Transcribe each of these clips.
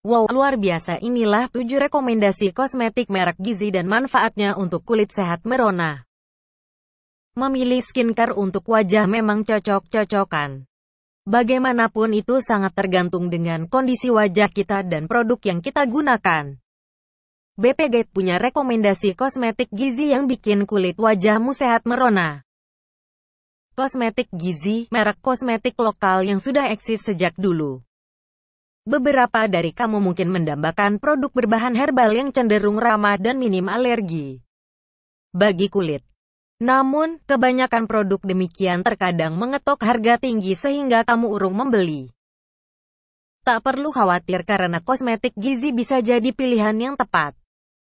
Wow, luar biasa inilah 7 rekomendasi kosmetik merek gizi dan manfaatnya untuk kulit sehat merona. Memilih skincare untuk wajah memang cocok-cocokan. Bagaimanapun itu sangat tergantung dengan kondisi wajah kita dan produk yang kita gunakan. BP Guide punya rekomendasi kosmetik gizi yang bikin kulit wajahmu sehat merona. Kosmetik gizi, merek kosmetik lokal yang sudah eksis sejak dulu. Beberapa dari kamu mungkin mendambakan produk berbahan herbal yang cenderung ramah dan minim alergi bagi kulit. Namun, kebanyakan produk demikian terkadang mengetok harga tinggi sehingga kamu urung membeli. Tak perlu khawatir karena kosmetik gizi bisa jadi pilihan yang tepat.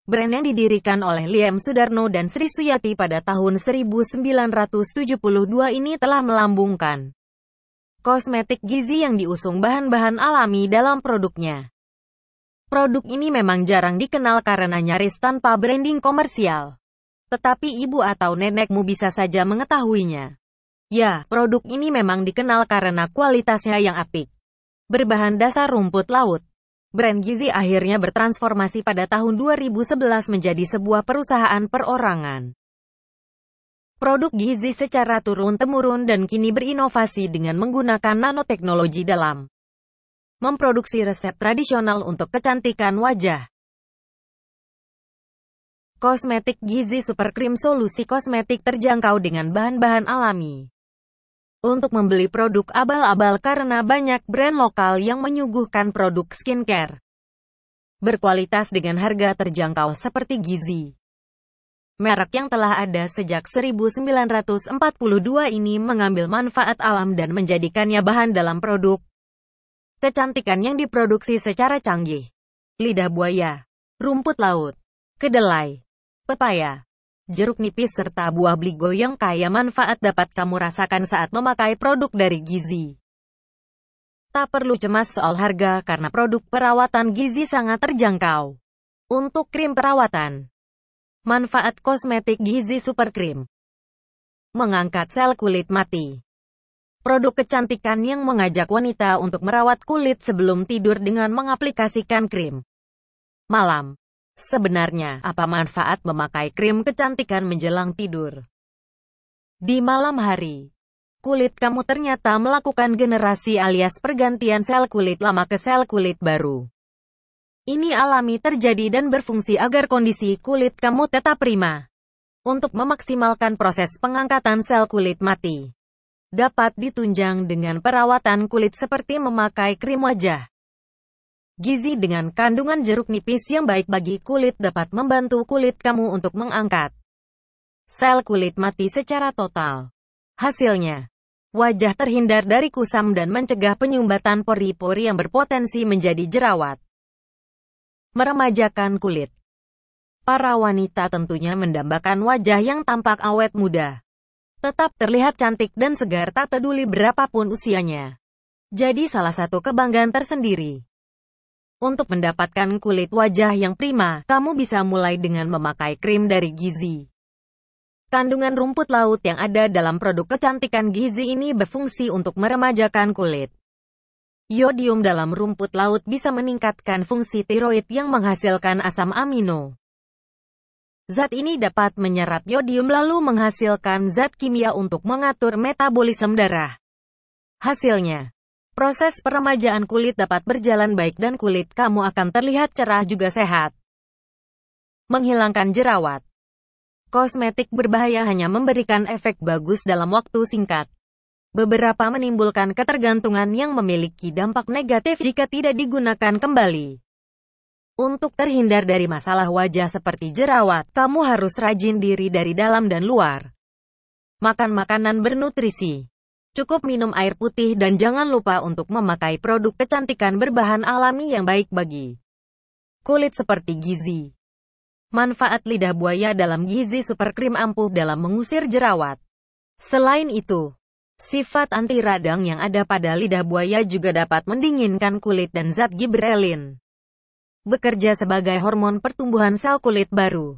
Brand yang didirikan oleh Liam Sudarno dan Sri Suyati pada tahun 1972 ini telah melambungkan kosmetik gizi yang diusung bahan-bahan alami dalam produknya. Produk ini memang jarang dikenal karena nyaris tanpa branding komersial. Tetapi ibu atau nenekmu bisa saja mengetahuinya. Ya, produk ini memang dikenal karena kualitasnya yang apik. Berbahan dasar rumput laut. Brand Gizi akhirnya bertransformasi pada tahun 2011 menjadi sebuah perusahaan perorangan produk gizi secara turun-temurun dan kini berinovasi dengan menggunakan nanoteknologi dalam memproduksi resep tradisional untuk kecantikan wajah. Kosmetik Gizi Super Cream Solusi kosmetik terjangkau dengan bahan-bahan alami. Untuk membeli produk abal-abal karena banyak brand lokal yang menyuguhkan produk skincare berkualitas dengan harga terjangkau seperti Gizi merek yang telah ada sejak 1942 ini mengambil manfaat alam dan menjadikannya bahan dalam produk. Kecantikan yang diproduksi secara canggih. Lidah buaya, rumput laut, kedelai, pepaya, jeruk nipis serta buah bligo yang kaya manfaat dapat kamu rasakan saat memakai produk dari Gizi. Tak perlu cemas soal harga karena produk perawatan Gizi sangat terjangkau. Untuk krim perawatan Manfaat kosmetik gizi super krim. Mengangkat sel kulit mati. Produk kecantikan yang mengajak wanita untuk merawat kulit sebelum tidur dengan mengaplikasikan krim. Malam. Sebenarnya, apa manfaat memakai krim kecantikan menjelang tidur? Di malam hari, kulit kamu ternyata melakukan generasi alias pergantian sel kulit lama ke sel kulit baru. Ini alami terjadi dan berfungsi agar kondisi kulit kamu tetap prima. Untuk memaksimalkan proses pengangkatan sel kulit mati, dapat ditunjang dengan perawatan kulit seperti memakai krim wajah. Gizi dengan kandungan jeruk nipis yang baik bagi kulit dapat membantu kulit kamu untuk mengangkat sel kulit mati secara total. Hasilnya, wajah terhindar dari kusam dan mencegah penyumbatan pori-pori yang berpotensi menjadi jerawat. Meremajakan kulit Para wanita tentunya mendambakan wajah yang tampak awet muda. Tetap terlihat cantik dan segar tak peduli berapapun usianya. Jadi salah satu kebanggaan tersendiri. Untuk mendapatkan kulit wajah yang prima, kamu bisa mulai dengan memakai krim dari gizi. Kandungan rumput laut yang ada dalam produk kecantikan gizi ini berfungsi untuk meremajakan kulit. Yodium dalam rumput laut bisa meningkatkan fungsi tiroid yang menghasilkan asam amino. Zat ini dapat menyerap yodium lalu menghasilkan zat kimia untuk mengatur metabolisme darah. Hasilnya, proses peremajaan kulit dapat berjalan baik dan kulit kamu akan terlihat cerah juga sehat. Menghilangkan jerawat. Kosmetik berbahaya hanya memberikan efek bagus dalam waktu singkat. Beberapa menimbulkan ketergantungan yang memiliki dampak negatif jika tidak digunakan kembali. Untuk terhindar dari masalah wajah seperti jerawat, kamu harus rajin diri dari dalam dan luar. Makan makanan bernutrisi. Cukup minum air putih dan jangan lupa untuk memakai produk kecantikan berbahan alami yang baik bagi kulit seperti gizi. Manfaat lidah buaya dalam gizi super krim ampuh dalam mengusir jerawat. Selain itu, Sifat anti radang yang ada pada lidah buaya juga dapat mendinginkan kulit dan zat gibberelin. Bekerja sebagai hormon pertumbuhan sel kulit baru.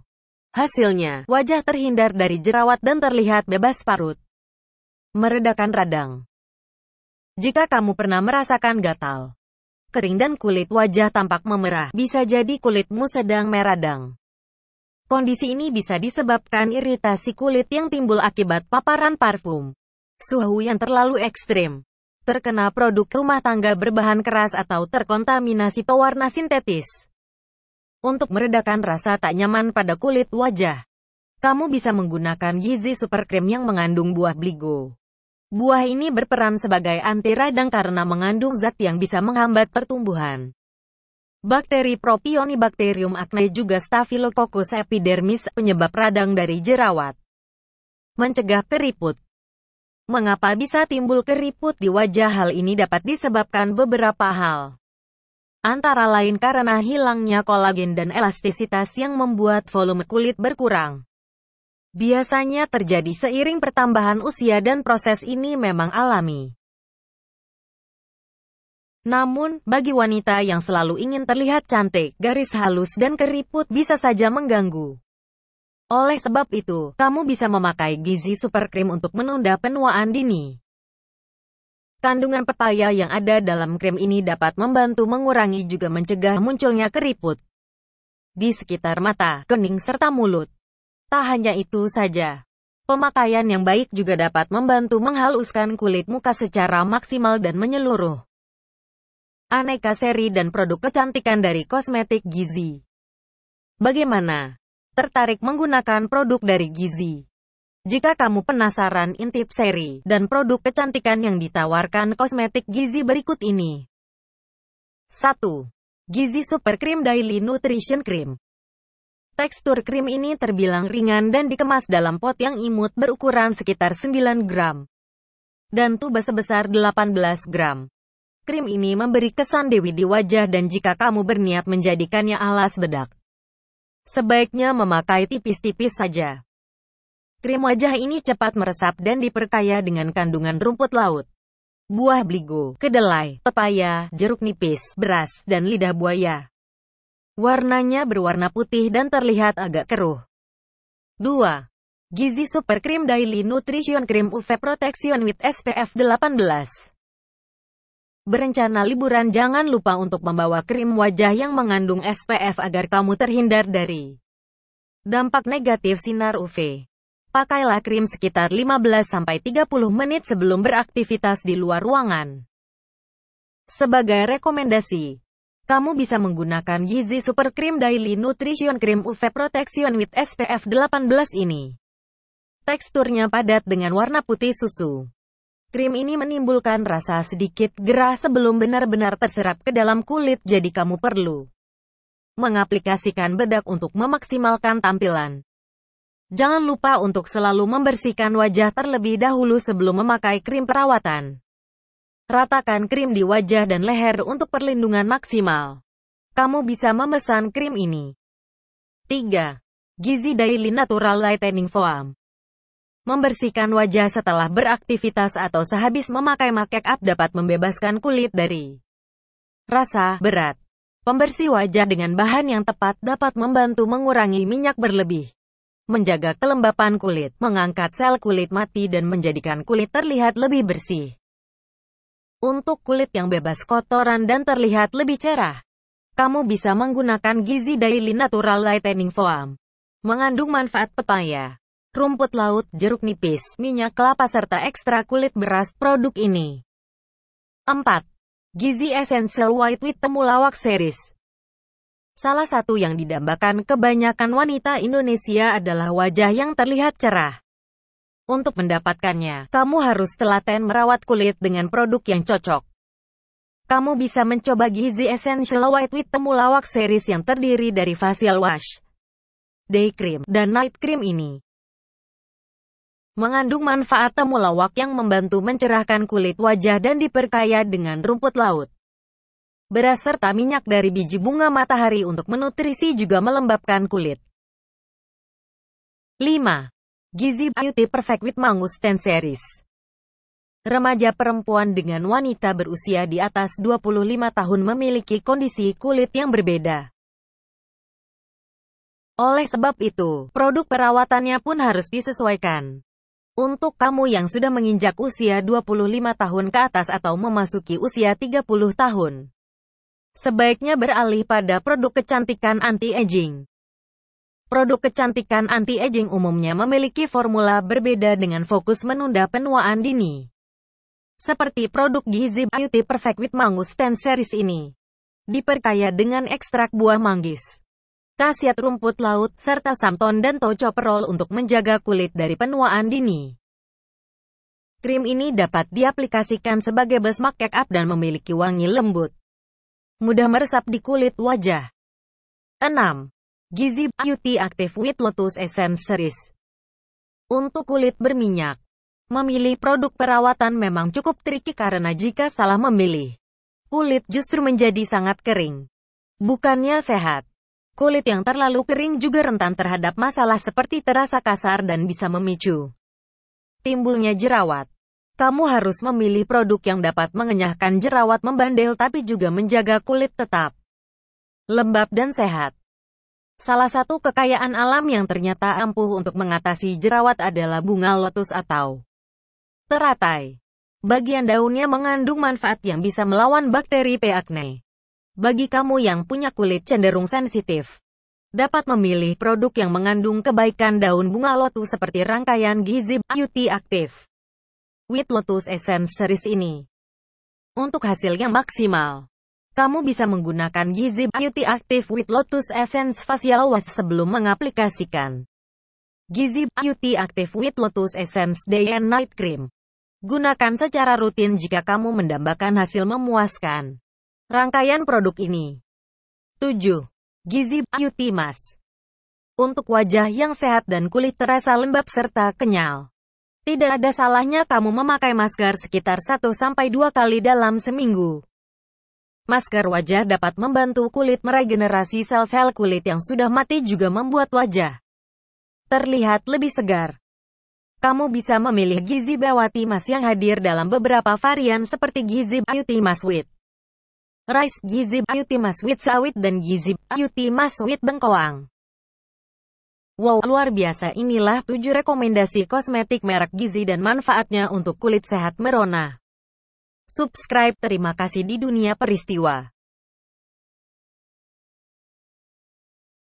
Hasilnya, wajah terhindar dari jerawat dan terlihat bebas parut. Meredakan radang. Jika kamu pernah merasakan gatal, kering dan kulit wajah tampak memerah, bisa jadi kulitmu sedang meradang. Kondisi ini bisa disebabkan iritasi kulit yang timbul akibat paparan parfum suhu yang terlalu ekstrim, terkena produk rumah tangga berbahan keras atau terkontaminasi pewarna sintetis. Untuk meredakan rasa tak nyaman pada kulit wajah, kamu bisa menggunakan gizi super cream yang mengandung buah bligo. Buah ini berperan sebagai anti radang karena mengandung zat yang bisa menghambat pertumbuhan. Bakteri Propionibacterium acne juga Staphylococcus epidermis, penyebab radang dari jerawat. Mencegah keriput. Mengapa bisa timbul keriput di wajah hal ini dapat disebabkan beberapa hal. Antara lain karena hilangnya kolagen dan elastisitas yang membuat volume kulit berkurang. Biasanya terjadi seiring pertambahan usia dan proses ini memang alami. Namun, bagi wanita yang selalu ingin terlihat cantik, garis halus dan keriput bisa saja mengganggu. Oleh sebab itu, kamu bisa memakai gizi super krim untuk menunda penuaan dini. Kandungan pepaya yang ada dalam krim ini dapat membantu mengurangi juga mencegah munculnya keriput di sekitar mata, kening serta mulut. Tak hanya itu saja, pemakaian yang baik juga dapat membantu menghaluskan kulit muka secara maksimal dan menyeluruh. Aneka seri dan produk kecantikan dari kosmetik gizi. Bagaimana? tertarik menggunakan produk dari Gizi. Jika kamu penasaran intip seri dan produk kecantikan yang ditawarkan kosmetik Gizi berikut ini. 1. Gizi Super Cream Daily Nutrition Cream Tekstur krim ini terbilang ringan dan dikemas dalam pot yang imut berukuran sekitar 9 gram dan tuba sebesar 18 gram. Krim ini memberi kesan dewi di wajah dan jika kamu berniat menjadikannya alas bedak, Sebaiknya memakai tipis-tipis saja. Krim wajah ini cepat meresap dan diperkaya dengan kandungan rumput laut. Buah bligo, kedelai, pepaya, jeruk nipis, beras, dan lidah buaya. Warnanya berwarna putih dan terlihat agak keruh. 2. Gizi Super Cream Daily Nutrition Cream UV Protection with SPF 18 Berencana liburan jangan lupa untuk membawa krim wajah yang mengandung SPF agar kamu terhindar dari dampak negatif sinar UV. Pakailah krim sekitar 15-30 menit sebelum beraktivitas di luar ruangan. Sebagai rekomendasi, kamu bisa menggunakan Gizi Super Cream Daily Nutrition Cream UV Protection with SPF 18 ini. Teksturnya padat dengan warna putih susu. Krim ini menimbulkan rasa sedikit gerah sebelum benar-benar terserap ke dalam kulit jadi kamu perlu mengaplikasikan bedak untuk memaksimalkan tampilan. Jangan lupa untuk selalu membersihkan wajah terlebih dahulu sebelum memakai krim perawatan. Ratakan krim di wajah dan leher untuk perlindungan maksimal. Kamu bisa memesan krim ini. 3. Gizi Daily Natural Lightening Foam Membersihkan wajah setelah beraktivitas atau sehabis memakai make up dapat membebaskan kulit dari rasa berat. Pembersih wajah dengan bahan yang tepat dapat membantu mengurangi minyak berlebih, menjaga kelembapan kulit, mengangkat sel kulit mati dan menjadikan kulit terlihat lebih bersih. Untuk kulit yang bebas kotoran dan terlihat lebih cerah, kamu bisa menggunakan Gizi Daily Natural Lightening Foam. Mengandung manfaat pepaya, rumput laut, jeruk nipis, minyak kelapa serta ekstra kulit beras. Produk ini 4. Gizi Essential White with Temulawak Series Salah satu yang didambakan kebanyakan wanita Indonesia adalah wajah yang terlihat cerah. Untuk mendapatkannya, kamu harus telaten merawat kulit dengan produk yang cocok. Kamu bisa mencoba Gizi Essential White with Temulawak series yang terdiri dari facial wash, day cream, dan night cream ini. Mengandung manfaat temulawak yang membantu mencerahkan kulit wajah dan diperkaya dengan rumput laut. Beras serta minyak dari biji bunga matahari untuk menutrisi juga melembabkan kulit. 5. Gizi Beauty Perfect with Mangus Series remaja perempuan dengan wanita berusia di atas 25 tahun memiliki kondisi kulit yang berbeda. Oleh sebab itu, produk perawatannya pun harus disesuaikan. Untuk kamu yang sudah menginjak usia 25 tahun ke atas atau memasuki usia 30 tahun, sebaiknya beralih pada produk kecantikan anti-aging. Produk kecantikan anti-aging umumnya memiliki formula berbeda dengan fokus menunda penuaan dini. Seperti produk Gizi Beauty Perfect with Mangus Stand Series ini. Diperkaya dengan ekstrak buah manggis khasiat rumput laut, serta Samton dan Tocoperol untuk menjaga kulit dari penuaan dini. Krim ini dapat diaplikasikan sebagai besmak make up dan memiliki wangi lembut. Mudah meresap di kulit wajah. 6. Gizi Beauty Active with Lotus Essence Series Untuk kulit berminyak, memilih produk perawatan memang cukup tricky karena jika salah memilih, kulit justru menjadi sangat kering. Bukannya sehat. Kulit yang terlalu kering juga rentan terhadap masalah seperti terasa kasar dan bisa memicu timbulnya jerawat. Kamu harus memilih produk yang dapat mengenyahkan jerawat membandel tapi juga menjaga kulit tetap lembab dan sehat. Salah satu kekayaan alam yang ternyata ampuh untuk mengatasi jerawat adalah bunga lotus atau teratai. Bagian daunnya mengandung manfaat yang bisa melawan bakteri P. acne. Bagi kamu yang punya kulit cenderung sensitif, dapat memilih produk yang mengandung kebaikan daun bunga lotus seperti rangkaian gizi beauty aktif. With Lotus Essence series ini. Untuk hasil yang maksimal, kamu bisa menggunakan gizi beauty aktif with Lotus Essence Facial Wash sebelum mengaplikasikan. Gizi Beauty Active with Lotus Essence Day and Night Cream. Gunakan secara rutin jika kamu mendambakan hasil memuaskan. Rangkaian produk ini 7. Gizi Beauty Mask Untuk wajah yang sehat dan kulit terasa lembab serta kenyal. Tidak ada salahnya kamu memakai masker sekitar 1-2 kali dalam seminggu. Masker wajah dapat membantu kulit meregenerasi sel-sel kulit yang sudah mati juga membuat wajah terlihat lebih segar. Kamu bisa memilih Gizi Bawati Mas yang hadir dalam beberapa varian seperti Gizi Beauty Mas with Rice gizi Ayuti Mas Sawit dan gizi Ayuti Mas Bengkoang. Wow, luar biasa inilah 7 rekomendasi kosmetik merek gizi dan manfaatnya untuk kulit sehat merona. Subscribe, terima kasih di dunia peristiwa.